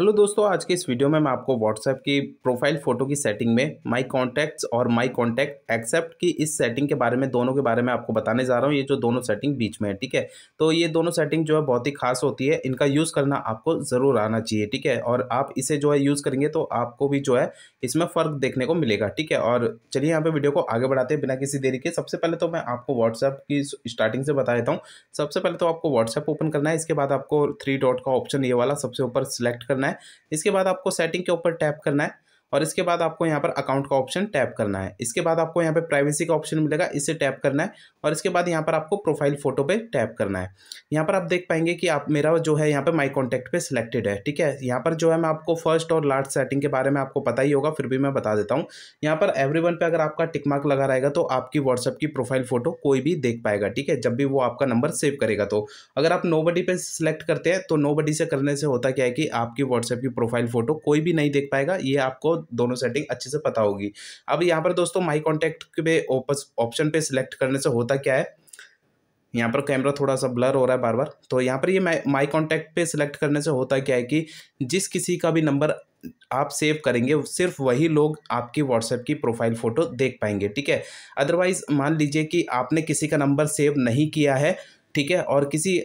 hello दोस्तों आज के इस वीडियो में मैं आपको व्हाट्सएप की प्रोफाइल फ़ोटो की सेटिंग में माय कॉन्टैक्ट्स और माय कॉन्टैक्ट एक्सेप्ट की इस सेटिंग के बारे में दोनों के बारे में आपको बताने जा रहा हूँ ये जो दोनों सेटिंग बीच में है ठीक है तो ये दोनों सेटिंग जो है बहुत ही खास होती है इनका यूज़ करना आपको ज़रूर आना चाहिए ठीक है और आप इसे जो है यूज़ करेंगे तो आपको भी जो है इसमें फ़र्क देखने को मिलेगा ठीक है और चलिए यहाँ पर वीडियो को आगे बढ़ाते हैं बिना किसी देरी के सबसे पहले तो मैं आपको व्हाट्सएप की स्टार्टिंग से बता देता हूँ सबसे पहले तो आपको व्हाट्सएप ओपन करना है इसके बाद आपको थ्री डॉट का ऑप्शन ये वाला सबसे ऊपर सिलेक्ट करना है है इसके बाद आपको सेटिंग के ऊपर टैप करना है और इसके बाद आपको यहाँ पर अकाउंट का ऑप्शन टैप करना है इसके बाद आपको यहाँ पर प्राइवेसी का ऑप्शन मिलेगा इसे टैप करना है और इसके बाद यहाँ पर आपको प्रोफाइल फोटो पर टैप करना है यहाँ पर आप देख पाएंगे कि आप मेरा जो है यहाँ पर माई कॉन्टैक्ट पर सिलेक्टेड है ठीक है यहाँ पर जो है मैं आपको फर्स्ट और लास्ट सेटिंग के बारे में आपको पता ही होगा फिर भी मैं बता देता हूँ यहाँ पर एवरी वन अगर आपका टिकमार्क लगा रहेगा तो आपकी व्हाट्सअप की प्रोफाइल फोटो कोई भी देख पाएगा ठीक है जब भी वो आपका नंबर सेव करेगा तो अगर आप नो बडी पे सिलेक्ट करते हैं तो नो बडी से करने से होता क्या है कि आपकी व्हाट्सएप की प्रोफाइल फोटो कोई भी नहीं देख पाएगा ये आपको दोनों सेटिंग अच्छे से पता होगी अब यहाँ पर दोस्तों माई कॉन्टैक्ट पे ऑप्शन पे सिलेक्ट करने से होता क्या है यहाँ पर कैमरा थोड़ा सा ब्लर हो रहा है बार बार तो यहाँ पर ये माई माई कॉन्टैक्ट पर सिलेक्ट करने से होता क्या है कि जिस किसी का भी नंबर आप सेव करेंगे सिर्फ वही लोग आपकी व्हाट्सएप की प्रोफाइल फ़ोटो देख पाएंगे ठीक है अदरवाइज़ मान लीजिए कि आपने किसी का नंबर सेव नहीं किया है ठीक है और किसी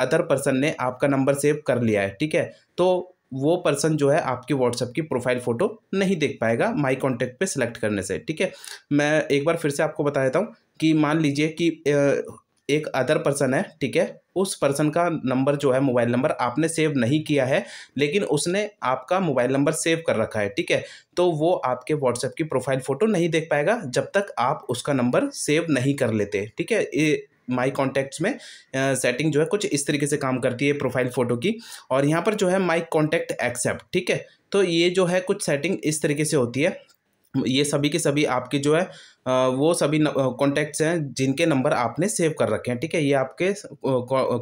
अदर पर्सन ने आपका नंबर सेव कर लिया है ठीक है तो वो पर्सन जो है आपके व्हाट्सएप की प्रोफाइल फ़ोटो नहीं देख पाएगा माई कॉन्टैक्ट पर सिलेक्ट करने से ठीक है मैं एक बार फिर से आपको बता देता हूँ कि मान लीजिए कि एक अदर पर्सन है ठीक है उस पर्सन का नंबर जो है मोबाइल नंबर आपने सेव नहीं किया है लेकिन उसने आपका मोबाइल नंबर सेव कर रखा है ठीक है तो वो आपके व्हाट्सएप की प्रोफाइल फ़ोटो नहीं देख पाएगा जब तक आप उसका नंबर सेव नहीं कर लेते ठीक है माई कॉन्टैक्ट्स में सेटिंग uh, जो है कुछ इस तरीके से काम करती है प्रोफाइल फ़ोटो की और यहाँ पर जो है माई कॉन्टैक्ट एक्सेप्ट ठीक है तो ये जो है कुछ सेटिंग इस तरीके से होती है ये सभी के सभी आपके जो है वो सभी कॉन्टैक्ट्स हैं जिनके नंबर आपने सेव कर रखे हैं ठीक है ये आपके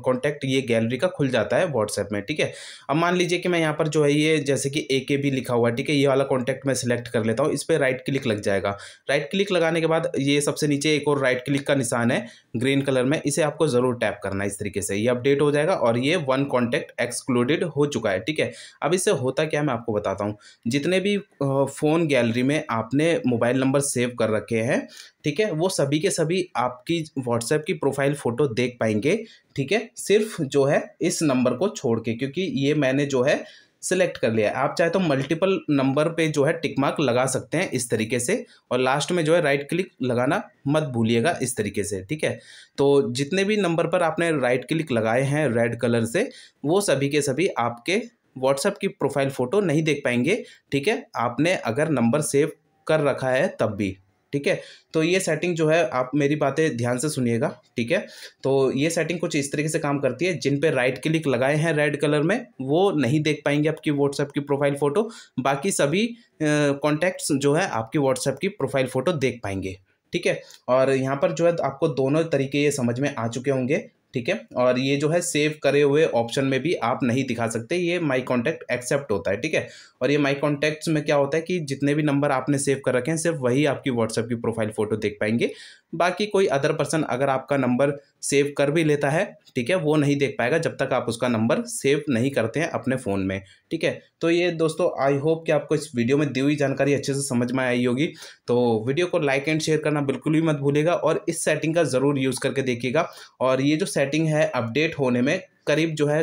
कॉन्टैक्ट ये गैलरी का खुल जाता है व्हाट्सएप में ठीक है अब मान लीजिए कि मैं यहाँ पर जो है ये जैसे कि ए के भी लिखा हुआ है ठीक है ये वाला कॉन्टैक्ट मैं सिलेक्ट कर लेता हूँ इस पर राइट क्लिक लग जाएगा राइट क्लिक लगाने के बाद ये सबसे नीचे एक और राइट क्लिक का निशान है ग्रीन कलर में इसे आपको ज़रूर टैप करना है इस तरीके से ये अपडेट हो जाएगा और ये वन कॉन्टैक्ट एक्सक्लूडेड हो चुका है ठीक है अब इससे होता क्या मैं आपको बताता हूँ जितने भी फ़ोन गैलरी में आपने मोबाइल नंबर सेव कर रखे हैं हैं ठीक है वो सभी के सभी आपकी व्हाट्सएप की प्रोफाइल फ़ोटो देख पाएंगे ठीक है सिर्फ जो है इस नंबर को छोड़ के क्योंकि ये मैंने जो है सिलेक्ट कर लिया आप चाहे तो मल्टीपल नंबर पे जो है टिक मार्क लगा सकते हैं इस तरीके से और लास्ट में जो है राइट क्लिक लगाना मत भूलिएगा इस तरीके से ठीक है तो जितने भी नंबर पर आपने राइट क्लिक लगाए हैं रेड कलर से वो सभी के सभी आपके व्हाट्सएप की प्रोफाइल फ़ोटो नहीं देख पाएंगे ठीक है आपने अगर नंबर सेव कर रखा है तब भी ठीक है तो ये सेटिंग जो है आप मेरी बातें ध्यान से सुनिएगा ठीक है तो ये सेटिंग कुछ इस तरीके से काम करती है जिन पे राइट क्लिक लगाए हैं रेड कलर में वो नहीं देख पाएंगे आपकी व्हाट्सएप की प्रोफाइल फ़ोटो बाकी सभी कॉन्टैक्ट्स जो है आपकी व्हाट्सएप की प्रोफाइल फ़ोटो देख पाएंगे ठीक है और यहाँ पर जो है आपको दोनों तरीके ये समझ में आ चुके होंगे ठीक है और ये जो है सेव करे हुए ऑप्शन में भी आप नहीं दिखा सकते ये माई कॉन्टैक्ट एक्सेप्ट होता है ठीक है और ये माई कॉन्टैक्ट्स में क्या होता है कि जितने भी नंबर आपने सेव कर रखे हैं सिर्फ वही आपकी व्हाट्सएप की प्रोफाइल फ़ोटो देख पाएंगे बाकी कोई अदर पर्सन अगर आपका नंबर सेव कर भी लेता है ठीक है वो नहीं देख पाएगा जब तक आप उसका नंबर सेव नहीं करते हैं अपने फ़ोन में ठीक है तो ये दोस्तों आई होप कि आपको इस वीडियो में दी हुई जानकारी अच्छे से समझ में आई होगी तो वीडियो को लाइक एंड शेयर करना बिल्कुल भी मत भूलेगा और इस सेटिंग का ज़रूर यूज़ करके देखिएगा और ये जो सेटिंग है अपडेट होने में करीब जो है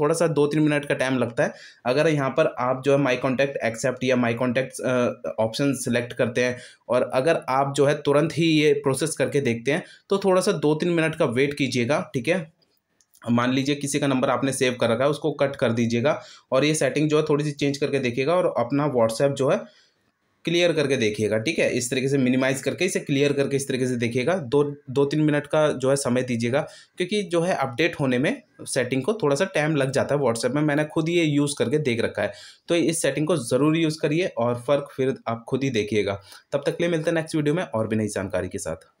थोड़ा सा दो तीन मिनट का टाइम लगता है अगर यहाँ पर आप जो है माई कॉन्टैक्ट एक्सेप्ट या माई कॉन्टैक्ट ऑप्शन सेलेक्ट करते हैं और अगर आप जो है तुरंत ही ये प्रोसेस करके देखते हैं तो थोड़ा सा दो तीन मिनट का वेट कीजिएगा ठीक है मान लीजिए किसी का नंबर आपने सेव कर रखा है उसको कट कर दीजिएगा और ये सेटिंग जो है थोड़ी सी चेंज करके देखिएगा और अपना व्हाट्सएप जो है क्लियर करके देखिएगा ठीक है इस तरीके से मिनिमाइज करके इसे क्लियर करके इस तरीके से देखिएगा दो दो तीन मिनट का जो है समय दीजिएगा क्योंकि जो है अपडेट होने में सेटिंग को थोड़ा सा टाइम लग जाता है व्हाट्सएप में मैंने खुद ये यूज़ करके देख रखा है तो इस सेटिंग को ज़रूर यूज़ करिए और फ़र्क फिर आप खुद ही देखिएगा तब तक ले मिलते हैं नेक्स्ट वीडियो में और भी नई जानकारी के साथ